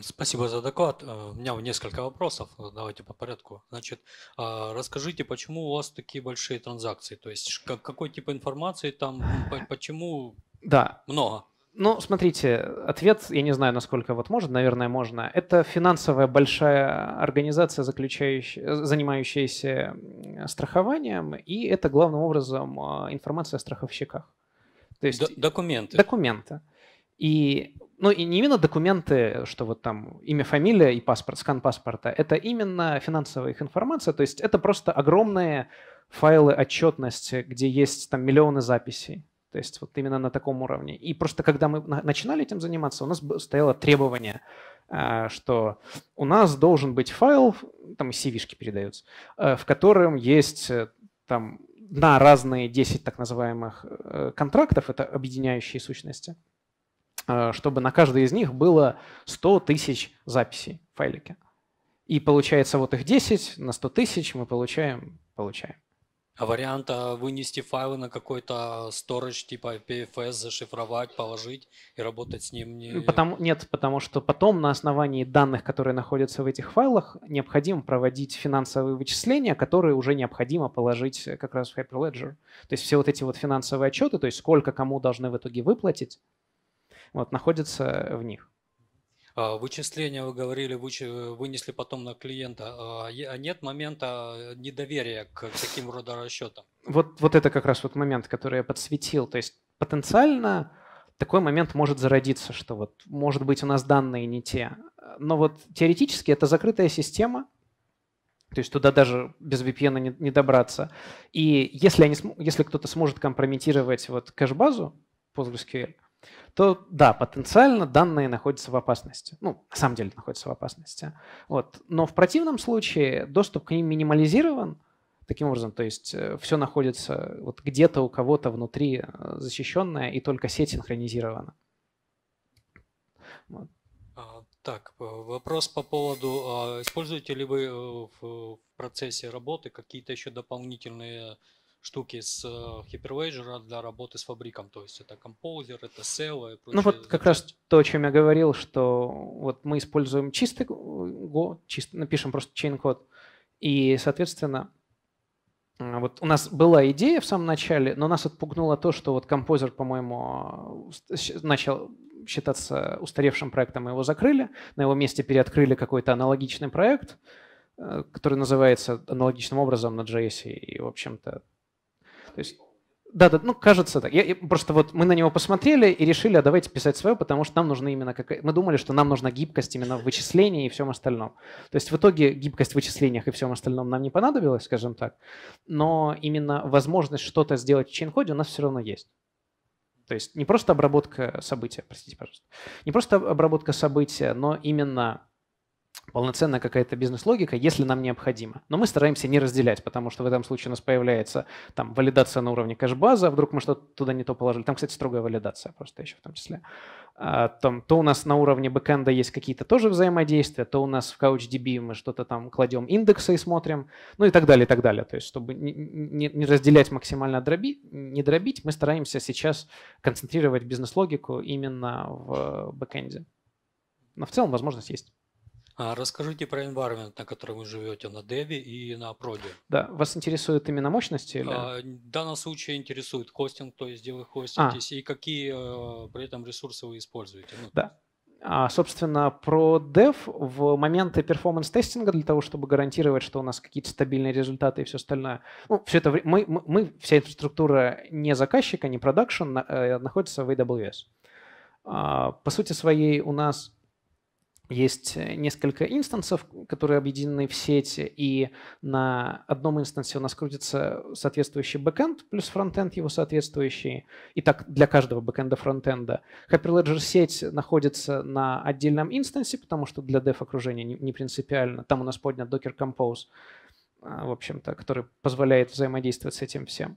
Спасибо за доклад. Э, у меня несколько вопросов. Давайте по порядку. Значит, а, расскажите, почему у вас такие большие транзакции? То есть какой тип информации там, почему да. много? Ну, смотрите, ответ, я не знаю, насколько вот может, наверное, можно. Это финансовая большая организация, заключающая, э, занимающаяся страхованием, и это главным образом а, информация о страховщиках. То есть Д- документы. Документы. И ну и не именно документы, что вот там имя, фамилия и паспорт, скан паспорта, это именно финансовая их информация, то есть это просто огромные файлы отчетности, где есть там миллионы записей. То есть вот именно на таком уровне. И просто когда мы начинали этим заниматься, у нас стояло требование, а, что у нас должен быть файл, там cv передаются, э, в котором есть э, там на разные 10 так называемых э, контрактов, это объединяющие сущности – Э, чтобы на каждой из них было 100 тысяч записей в файлике. И получается вот их 10 на 100 тысяч мы получаем, получаем. А вариант а, вынести файлы на какой-то storage типа PFS, зашифровать, положить и работать с ним? Не... Ну, потому, нет, потому что потом на основании данных, которые находятся в этих файлах, необходимо проводить финансовые вычисления, которые уже необходимо положить как раз в Hyperledger. То есть все вот эти вот финансовые отчеты, то есть сколько кому должны в итоге выплатить, вот, находятся в них. А, вычисления, вы говорили, вынесли потом на клиента. А, а Нет момента недоверия к таким расчетам? Вот, вот это как раз вот момент, который я подсветил. То есть потенциально такой момент может зародиться, что вот, может быть, у нас данные не те. Но вот теоретически это закрытая система, то есть туда даже без VPN не, не добраться. И если, они, если кто-то сможет компрометировать вот кэшбазу PostgreSQL, то да, потенциально данные находятся в опасности. Ну, на самом деле находятся в опасности. Вот. Но в противном случае доступ к ним минимализирован, таким образом, то есть э, все находится вот где-то у кого-то внутри э, защищенное, и только сеть синхронизирована. Вот. А, так, э, вопрос по поводу, а, используете ли вы в процессе работы какие-то еще дополнительные штуки с э, Hyperledger для работы с фабриком. То есть это Composer, это Cell и прочее. Ну вот как раз то, о чем я говорил, что вот мы используем чистый Go, чист, напишем просто чейн-код, и, соответственно, э, вот у нас была идея в самом начале, но нас отпугнуло то, что вот композер, по-моему, начал считаться устаревшим проектом, его закрыли, на его месте переоткрыли какой-то аналогичный проект, э, который называется аналогичным образом на JS, и, в общем-то, то есть да, да, ну кажется так. Я, я, просто вот мы на него посмотрели и решили, а давайте писать свое, потому что нам нужны именно как мы думали, что нам нужна гибкость именно в вычислении и всем остальном. То есть в итоге гибкость в вычислениях и всем остальном нам не понадобилась, скажем так, но именно возможность что-то сделать в чейнкоде у нас все равно есть. То есть не просто обработка события, простите, пожалуйста, не просто обработка события, но именно полноценная какая-то бизнес-логика, если нам необходимо. Но мы стараемся не разделять, потому что в этом случае у нас появляется там валидация на уровне кэшбаза, а вдруг мы что-то туда не то положили. Там, кстати, строгая валидация просто еще в том числе. А, там, то у нас на уровне бэкэнда есть какие-то тоже взаимодействия, то у нас в CouchDB мы что-то там кладем индексы и смотрим, ну и так далее, и так далее. То есть, чтобы не, не, не разделять максимально дроби, не дробить, мы стараемся сейчас концентрировать бизнес-логику именно в бэкэнде. Но в целом возможность есть. А расскажите про environment, на котором вы живете, на Devi и на Проде. Да, вас интересуют именно мощности? Или? А, в данном случае интересует хостинг, то есть где вы а. хоститесь, а. и какие э, при этом ресурсы вы используете. Ну, да. А, собственно, про Dev в моменты перформанс-тестинга для того, чтобы гарантировать, что у нас какие-то стабильные результаты и все остальное. Ну, все это мы, мы, мы вся инфраструктура не заказчика, не продакшн, э, находится в AWS. А, по сути своей у нас есть э, несколько инстансов, которые объединены в сети, и на одном инстансе у нас крутится соответствующий бэкэнд плюс фронтенд его соответствующий, и так для каждого бэкэнда фронтенда. Hyperledger сеть находится на отдельном инстансе, потому что для dev окружения не, не принципиально. Там у нас поднят Docker Compose, а, в общем-то, который позволяет взаимодействовать с этим всем.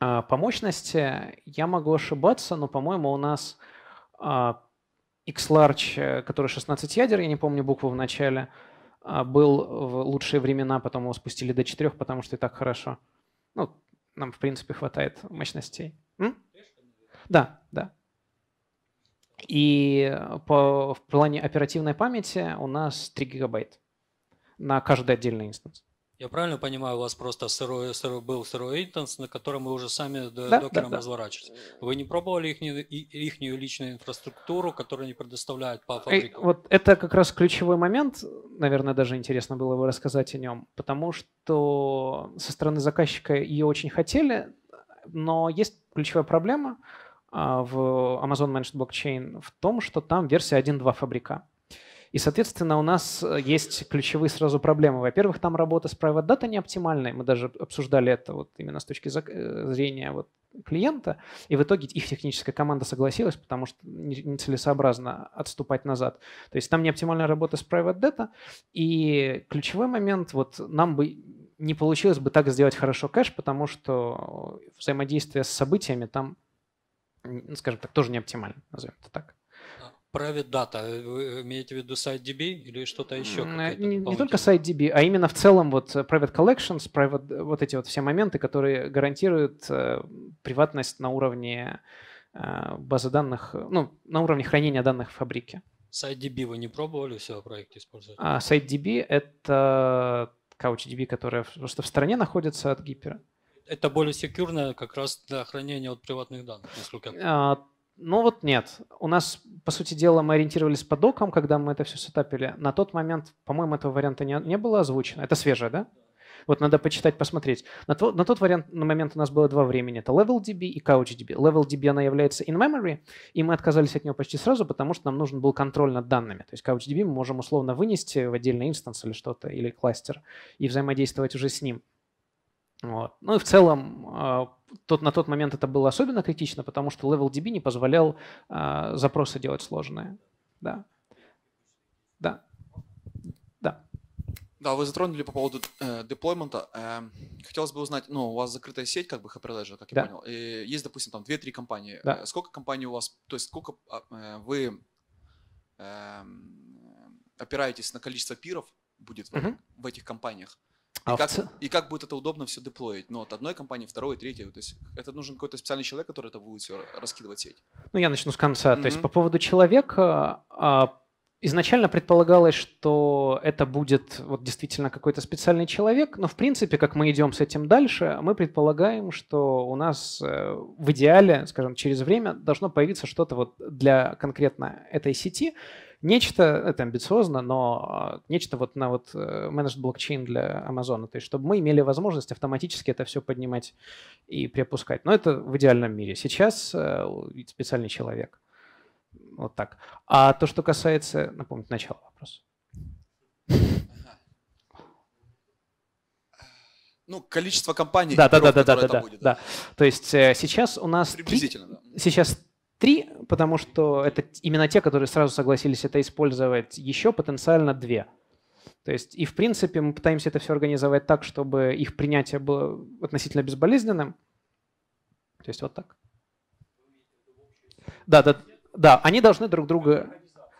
А, по мощности я могу ошибаться, но, по-моему, у нас а, Xlarge, э, который 16 ядер, я не помню букву в начале, а, был в лучшие времена, потом его спустили до 4, потому что и так хорошо. Ну, нам, в принципе, хватает мощностей. М? Да, да. И э, по, в плане оперативной памяти у нас 3 гигабайта на каждый отдельный инстанс. Я правильно понимаю, у вас просто сырой, сырой был сырой интенс, на котором вы уже сами да, докером да, да. разворачиваете. Вы не пробовали их, их личную инфраструктуру, которую они предоставляют по фабрике? Вот это как раз ключевой момент, наверное, даже интересно было бы рассказать о нем, потому что со стороны заказчика ее очень хотели, но есть ключевая проблема а, в Amazon Managed Blockchain в том, что там версия 1.2 фабрика. И, соответственно, у нас э, есть ключевые сразу проблемы. Во-первых, там работа с private data не оптимальная. Мы даже обсуждали это вот именно с точки э, зрения вот клиента. И в итоге их техническая команда согласилась, потому что нецелесообразно отступать назад. То есть там не оптимальная работа с private data. И ключевой момент, вот нам бы не получилось бы так сделать хорошо кэш, потому что взаимодействие с событиями там, скажем так, тоже не оптимально, назовем это так. Private data. Вы имеете в виду сайт или что-то еще? Э, не, не только сайт а именно в целом вот э, private collections, private, э, вот эти вот все моменты, которые гарантируют э, приватность на уровне э, базы данных, ну, на уровне хранения данных в фабрике. Сайт вы не пробовали все в проекте использовать? А, сайт это CouchDB, которая просто в стороне находится от гипера это более секьюрно как раз для хранения от приватных данных, насколько я понимаю. Ну вот нет. У нас, по сути дела, мы ориентировались по докам, когда мы это все сетапили. На тот момент, по-моему, этого варианта не, не было озвучено. Это свежее, да? Вот надо почитать, посмотреть. На, то, на тот вариант, на момент у нас было два времени. Это LevelDB и CouchDB. LevelDB, она является in-memory, и мы отказались от него почти сразу, потому что нам нужен был контроль над данными. То есть CouchDB мы можем условно вынести в отдельный инстанс или что-то, или кластер, и взаимодействовать уже с ним. Вот. Ну и в целом а, тот, на тот момент это было особенно критично, потому что LevelDB не позволял а, запросы делать сложные. Да. Да. Да. Да, вы затронули по поводу э, деплоймента. Э, хотелось бы узнать, ну, у вас закрытая сеть, как бы HP как я да. понял. И есть, допустим, там 2-3 компании. Да. Э, сколько компаний у вас, то есть сколько а, э, вы э, опираетесь на количество пиров будет угу. в, в этих компаниях? А и, как, ц... и как будет это удобно все деплоить? Ну, от одной компании, второй, третьей. То есть это нужен какой-то специальный человек, который это будет все раскидывать сеть. Ну, я начну с конца. Mm-hmm. То есть по поводу человека... А, изначально предполагалось, что это будет вот действительно какой-то специальный человек, но в принципе, как мы идем с этим дальше, мы предполагаем, что у нас э, в идеале, скажем, через время должно появиться что-то вот для конкретно этой сети, Нечто, это амбициозно, но а, нечто вот на вот э, managed блокчейн для Amazon, то есть чтобы мы имели возможность автоматически это все поднимать и припускать. Но это в идеальном мире. Сейчас э, специальный человек. Вот так. А то, что касается... напомню, начала вопроса. ну, количество компаний, да, да, да, да, да, да, будет, да. да. То есть э, сейчас у нас... три, да. Сейчас Три, потому что это именно те, которые сразу согласились это использовать, еще потенциально две. То есть и в принципе мы пытаемся это все организовать так, чтобы их принятие было относительно безболезненным. То есть вот так. Да, да, да, они должны друг друга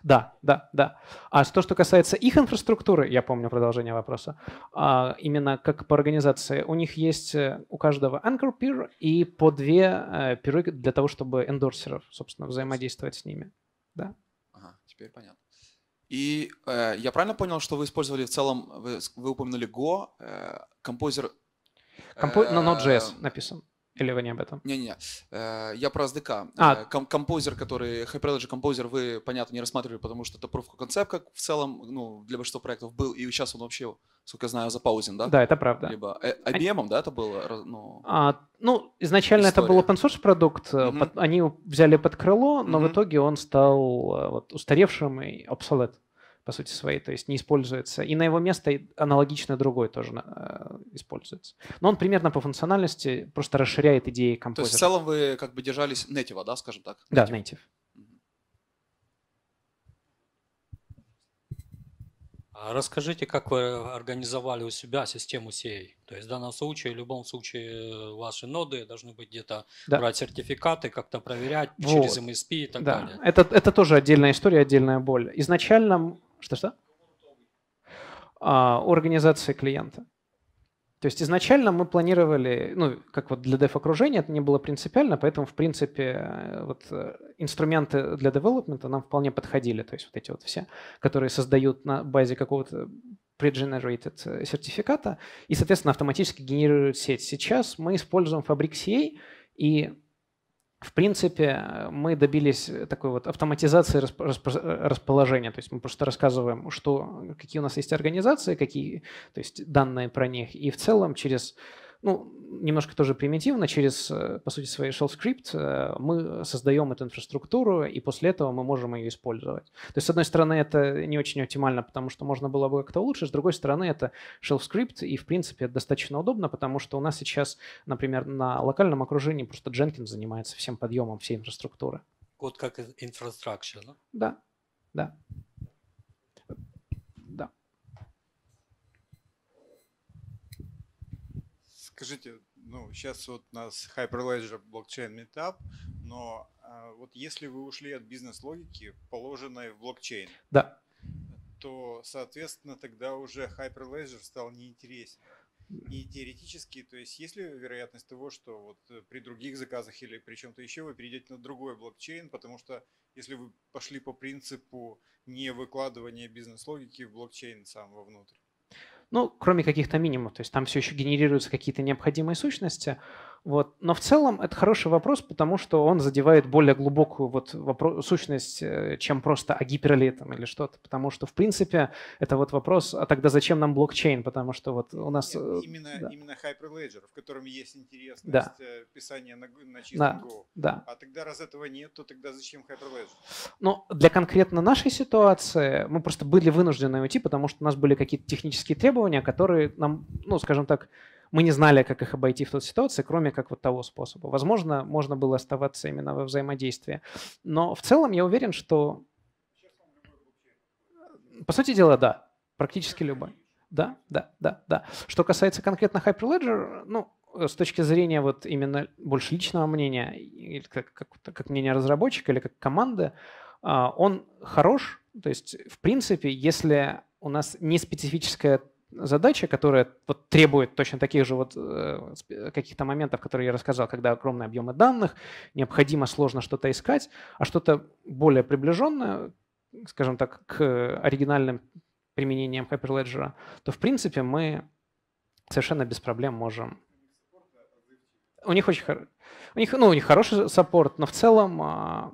да, да, да. А что, что касается их инфраструктуры, я помню продолжение вопроса, а, именно как по организации, у них есть э, у каждого anchor peer и по две э, пиры для того, чтобы эндорсеров, собственно, взаимодействовать с ними. Да. Ага, теперь понятно. И э, я правильно понял, что вы использовали в целом, вы, вы упомянули Go, э, композер... Компо... Э, на Node.js написан. Или вы не об этом? Не-не-не, э, я про SDK. А. Э, композер, который, Hyperledger Composer, вы, понятно, не рассматривали, потому что это proof of concept, как в целом, ну, для большинства проектов был, и сейчас он вообще, сколько я знаю, запаузен, да? Да, это правда. Либо IBM, а... Э, да, это было? Ну, а, ну изначально история. это был open source продукт, mm-hmm. под, они взяли под крыло, но mm-hmm. в итоге он стал вот, устаревшим и obsolete по сути своей, то есть не используется. И на его место аналогично другой тоже э, используется. Но он примерно по функциональности просто расширяет идеи композитора. То есть в целом вы как бы держались native, да, скажем так? Native. Да, native. А расскажите, как вы организовали у себя систему CA? То есть в данном случае, в любом случае, э, ваши ноды должны быть где-то да. брать сертификаты, как-то проверять вот. через MSP и так да. далее. Это, это тоже отдельная история, отдельная боль. Изначально что-что? А, у организации клиента. То есть изначально мы планировали, ну, как вот для деф-окружения это не было принципиально, поэтому, в принципе, э, вот э, инструменты для девелопмента нам вполне подходили. То есть вот эти вот все, которые создают на базе какого-то pre-generated э, сертификата и, соответственно, автоматически генерируют сеть. Сейчас мы используем Fabric CA, и в принципе, э, мы добились э, такой вот автоматизации э, расположения. То есть мы просто рассказываем, что, какие у нас есть организации, какие то есть данные про них. И в целом через ну, немножко тоже примитивно, через, э, по сути, своей shell script э, мы создаем эту инфраструктуру, и после этого мы можем ее использовать. То есть, с одной стороны, это не очень оптимально, потому что можно было бы как-то улучшить. с другой стороны, это shell script, и, в принципе, это достаточно удобно, потому что у нас сейчас, например, на локальном окружении просто Jenkins занимается всем подъемом всей инфраструктуры. Код как инфраструктура, да? Да, да. Скажите, ну, сейчас вот у нас Hyperledger блокчейн Meetup, но а, вот если вы ушли от бизнес-логики, положенной в блокчейн, да. то, соответственно, тогда уже Hyperledger стал неинтересен. И теоретически, то есть есть ли вероятность того, что вот э, при других заказах или при чем-то еще вы перейдете на другой блокчейн, потому что если вы пошли по принципу не выкладывания бизнес-логики в блокчейн сам вовнутрь? ну, кроме каких-то минимумов, то есть там все еще генерируются какие-то необходимые сущности, вот. Но в целом это хороший вопрос, потому что он задевает более глубокую вот вопрос, сущность, э, чем просто о гиперле там или что-то. Потому что, в принципе, это вот вопрос, а тогда зачем нам блокчейн? Потому что вот у нас... Нет, э, именно, да. именно Hyperledger, в котором есть интересность да. Э, писания на, на чистом да. Go. Да. А тогда раз этого нет, то тогда зачем Hyperledger? Ну, для конкретно нашей ситуации мы просто были вынуждены уйти, потому что у нас были какие-то технические требования, которые нам, ну, скажем так, мы не знали, как их обойти в той ситуации, кроме как вот того способа. Возможно, можно было оставаться именно во взаимодействии. Но в целом я уверен, что... По сути дела, да. Практически любой. Да, да, да, да. Что касается конкретно Hyperledger, ну, с точки зрения вот именно больше личного мнения, или как, как, как мнение разработчика или как команды, а, он хорош. То есть, в принципе, если у нас не специфическая задача, которая вот требует точно таких же вот э, каких-то моментов, которые я рассказал, когда огромные объемы данных, необходимо сложно что-то искать, а что-то более приближенное, скажем так, к оригинальным применениям Hyperledger, то в принципе мы совершенно без проблем можем. У них очень хор... у них, ну, у них хороший саппорт, но в целом а,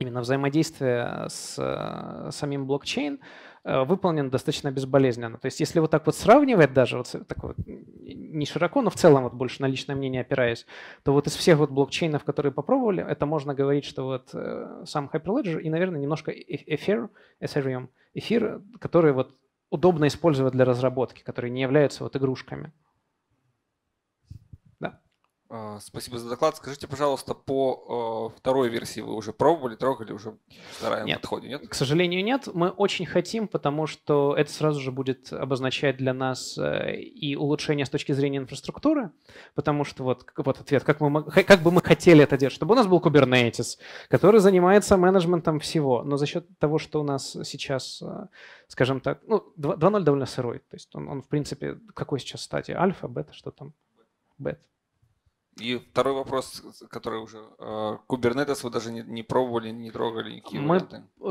именно взаимодействие с э, самим блокчейн э, выполнен достаточно безболезненно. То есть если вот так вот сравнивать даже, вот э, так вот, не широко, но в целом вот больше на личное мнение опираясь, то вот из всех вот блокчейнов, которые попробовали, это можно говорить, что вот сам Hyperledger и, наверное, немножко Ether, Ethereum, эфир, которые вот удобно использовать для разработки, которые не являются вот игрушками. А, спасибо за доклад. Скажите, пожалуйста, по а, второй версии вы уже пробовали, трогали уже вторая нет, на подходе, нет? К сожалению, нет. Мы очень хотим, потому что это сразу же будет обозначать для нас э, и улучшение с точки зрения инфраструктуры, потому что вот, вот ответ, как, мы, как бы мы хотели это делать, чтобы у нас был Kubernetes, который занимается менеджментом всего, но за счет того, что у нас сейчас, э, скажем так, ну, 2.0 довольно сырой, то есть он, он в принципе, какой сейчас стадии? Альфа, бета, что там? Бета и второй вопрос, который уже э, Kubernetes вы даже не, не пробовали, не трогали никакие Мы,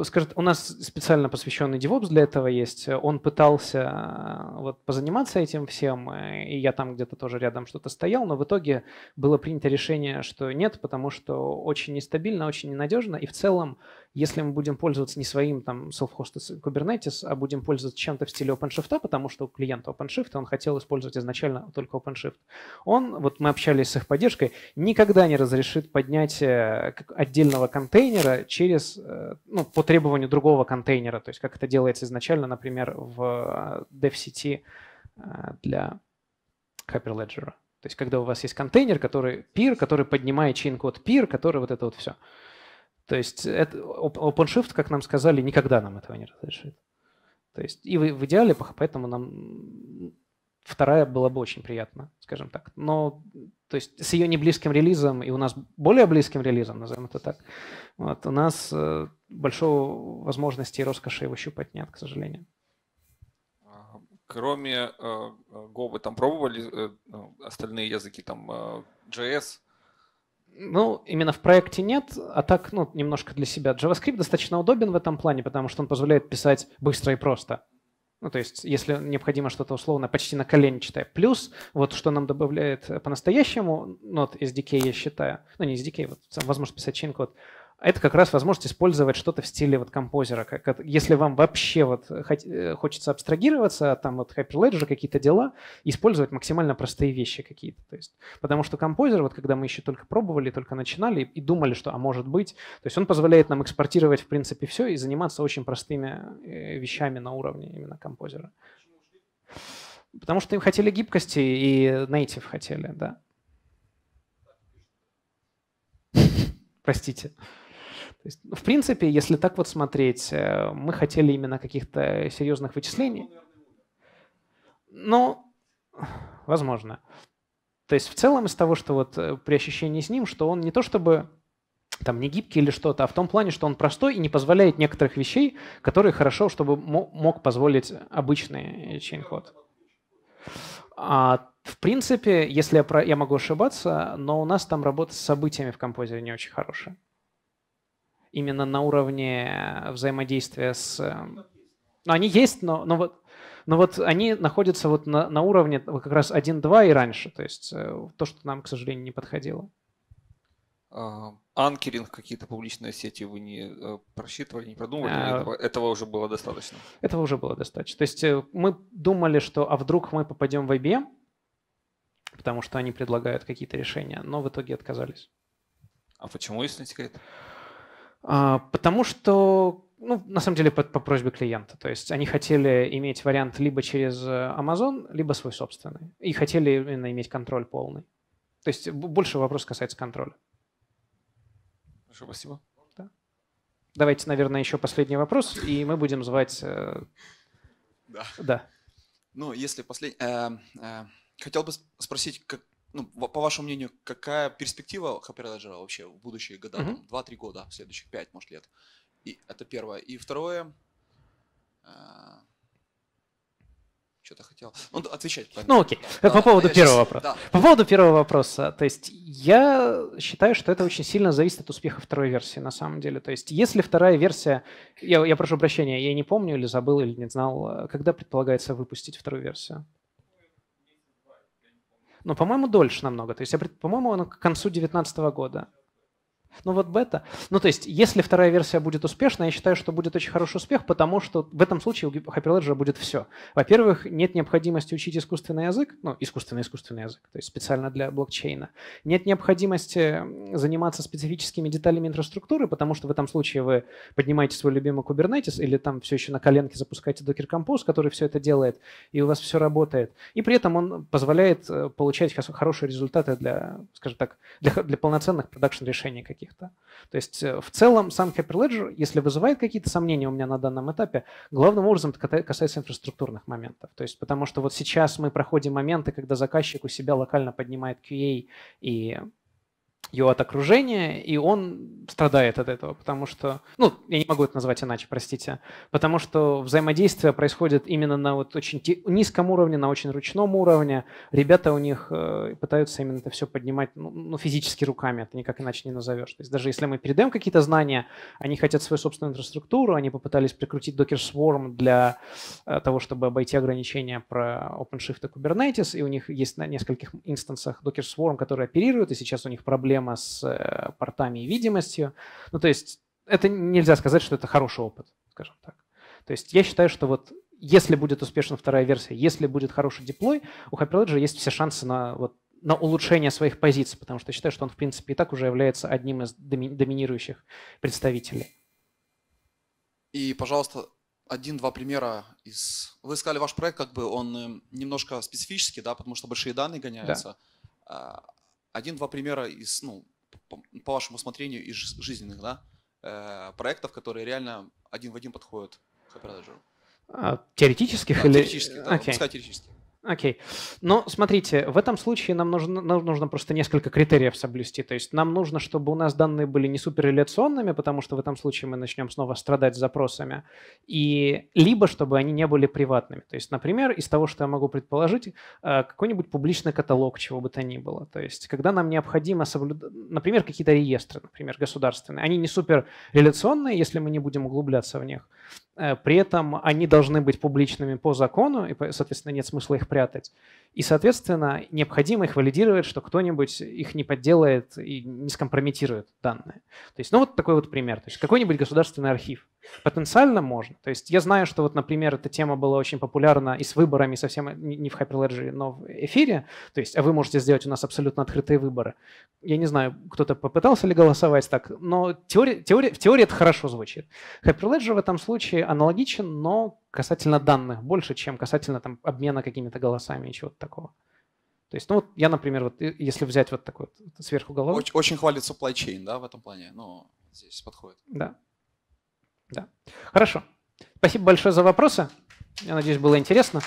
Скажет, у нас специально посвященный DevOps для этого есть. Он пытался э, вот позаниматься этим всем, э, и я там где-то тоже рядом что-то стоял, но в итоге было принято решение, что нет, потому что очень нестабильно, очень ненадежно, и в целом если мы будем пользоваться не своим там self-hosted Kubernetes, а будем пользоваться чем-то в стиле OpenShift, потому что у клиента OpenShift, он хотел использовать изначально только OpenShift, он, вот мы общались с их поддержкой, никогда не разрешит поднятие э, отдельного контейнера через, э, ну, по требованию другого контейнера, то есть как это делается изначально, например, в э, DevCity для Hyperledger. То есть когда у вас есть контейнер, который peer, который поднимает чейн-код peer, который вот это вот все. То есть это, OpenShift, как нам сказали, никогда нам этого не разрешит. То есть и в, в идеале, поэтому нам вторая была бы очень приятна, скажем так. Но то есть с ее неблизким релизом и у нас более близким релизом, назовем это так, вот, у нас э, большого возможности и роскоши его щупать нет, к сожалению. А, кроме э, э, Go вы там пробовали э, ну, остальные языки, там э, JS, ну, именно в проекте нет, а так, ну, немножко для себя. JavaScript достаточно удобен в этом плане, потому что он позволяет писать быстро и просто. Ну, то есть, если необходимо что-то условно почти на коленчатое. Плюс, вот что нам добавляет э, по-настоящему Node ну, SDK, я считаю, ну, не SDK, вот возможность писать чейн-код, это как раз возможность использовать что-то в стиле вот композера. Как, если вам вообще вот э, хочется абстрагироваться, там вот Hyperledger, какие-то дела, использовать максимально простые вещи какие-то. То есть, потому что композер, вот когда мы еще только пробовали, только начинали и думали, что а может быть, то есть он позволяет нам экспортировать в принципе все и заниматься очень простыми э, вещами на уровне именно композера. Потому что им хотели гибкости и native хотели, да. Простите. То есть, в принципе, если так вот смотреть, э, мы хотели именно каких-то серьезных вычислений. но, ну, возможно. То есть в целом из того, что вот э, при ощущении с ним, что он не то чтобы там не гибкий или что-то, а в том плане, что он простой и не позволяет некоторых вещей, которые хорошо, чтобы мог позволить обычный чейнход. А, в принципе, если я, про, я могу ошибаться, но у нас там работа с событиями в композе не очень хорошая именно на уровне э, взаимодействия с... Э, ну, они есть, но, но, вот, но вот они находятся вот на, на уровне как раз 1.2 и раньше, то есть э, то, что нам, к сожалению, не подходило. А, анкеринг, какие-то публичные сети вы не просчитывали, не продумывали? А, этого, этого уже было достаточно? Этого уже было достаточно. То есть мы думали, что а вдруг мы попадем в IBM, потому что они предлагают какие-то решения, но в итоге отказались. А почему, если не секрет? А, потому что, ну, на самом деле, по, по просьбе клиента. То есть они хотели иметь вариант либо через э, Amazon, либо свой собственный. И хотели именно иметь контроль полный. То есть больше вопрос касается контроля. Хорошо, спасибо. Да. Давайте, наверное, еще последний вопрос, и мы будем звать... Э, да. да. Ну, если последний... Э, хотел бы спросить, как, ну, по вашему мнению, какая перспектива копирайджера вообще в будущие года, mm-hmm. там, 2-3 года, следующих 5, может, лет? И это первое. И второе, э- что-то хотел. Ну, отвечать. Правильно. Ну, окей. Да, По поводу первого сейчас... вопроса. Да. По поводу первого вопроса. То есть я считаю, что это очень сильно зависит от успеха второй версии, на самом деле. То есть если вторая версия... Я, я прошу прощения, я не помню или забыл, или не знал, э, когда предполагается выпустить вторую версию? Ну, по-моему, дольше намного. То есть, по-моему, он к концу 2019 года. Ну вот бета. Ну то есть, если вторая версия будет успешна, я считаю, что будет очень хороший успех, потому что в этом случае у Hyperledger будет все. Во-первых, нет необходимости учить искусственный язык, ну искусственный-искусственный язык, то есть специально для блокчейна. Нет необходимости заниматься специфическими деталями инфраструктуры, потому что в этом случае вы поднимаете свой любимый Kubernetes или там все еще на коленке запускаете Docker Compose, который все это делает, и у вас все работает. И при этом он позволяет э, получать хорошие результаты для, скажем так, для, для полноценных продакшн-решений каких каких-то. То есть э, в целом сам Hyperledger, если вызывает какие-то сомнения у меня на данном этапе, главным образом это касается инфраструктурных моментов. То есть потому что вот сейчас мы проходим моменты, когда заказчик у себя локально поднимает QA и его от окружения, и он страдает от этого, потому что, ну, я не могу это назвать иначе, простите, потому что взаимодействие происходит именно на вот очень низком уровне, на очень ручном уровне. Ребята у них э, пытаются именно это все поднимать, ну, ну, физически руками, это никак иначе не назовешь. То есть даже если мы передаем какие-то знания, они хотят свою собственную инфраструктуру, они попытались прикрутить Docker Swarm для э, того, чтобы обойти ограничения про OpenShift и Kubernetes, и у них есть на нескольких инстансах Docker Swarm, который оперирует, и сейчас у них проблемы проблема с э, портами и видимостью. Ну, то есть это нельзя сказать, что это хороший опыт, скажем так. То есть я считаю, что вот если будет успешна вторая версия, если будет хороший диплой, у Hyperledger есть все шансы на, вот, на улучшение своих позиций, потому что я считаю, что он, в принципе, и так уже является одним из доми- доминирующих представителей. И, пожалуйста, один-два примера из... Вы сказали, ваш проект как бы он э, немножко специфический, да, потому что большие данные гоняются. Да один-два примера из, ну, по, по вашему усмотрению, из жизненных, да, э, проектов, которые реально один в один подходят к оператору? А, теоретических да, или... Теоретических, да, okay. пускай теоретических. Окей. Но смотрите, в этом случае нам нужно, нам нужно просто несколько критериев соблюсти. То есть нам нужно, чтобы у нас данные были не суперреляционными, потому что в этом случае мы начнем снова страдать с запросами, и либо чтобы они не были приватными. То есть, например, из того, что я могу предположить, э, какой-нибудь публичный каталог чего бы то ни было. То есть когда нам необходимо соблюдать, например, какие-то реестры, например, государственные, они не суперреляционные, если мы не будем углубляться в них. Э, при этом они должны быть публичными по закону, и, соответственно, нет смысла их прятать. И, соответственно, необходимо их валидировать, что кто-нибудь их не подделает и не скомпрометирует данные. То есть, ну вот такой вот пример. То есть какой-нибудь государственный архив. Потенциально можно. То есть я знаю, что вот, например, эта тема была очень популярна и с выборами совсем не в Hyperledger, но в эфире. То есть, а вы можете сделать у нас абсолютно открытые выборы. Я не знаю, кто-то попытался ли голосовать так, но теория, теория, в теории это хорошо звучит. Hyperledger в этом случае аналогичен, но касательно данных больше, чем касательно там, обмена какими-то голосами и чего-то такого. То есть, ну вот я, например, вот если взять вот такой вот сверху голову. Очень, очень хвалит supply chain, да, в этом плане, но здесь подходит. Да. Да. Хорошо. Спасибо большое за вопросы. Я надеюсь, было интересно.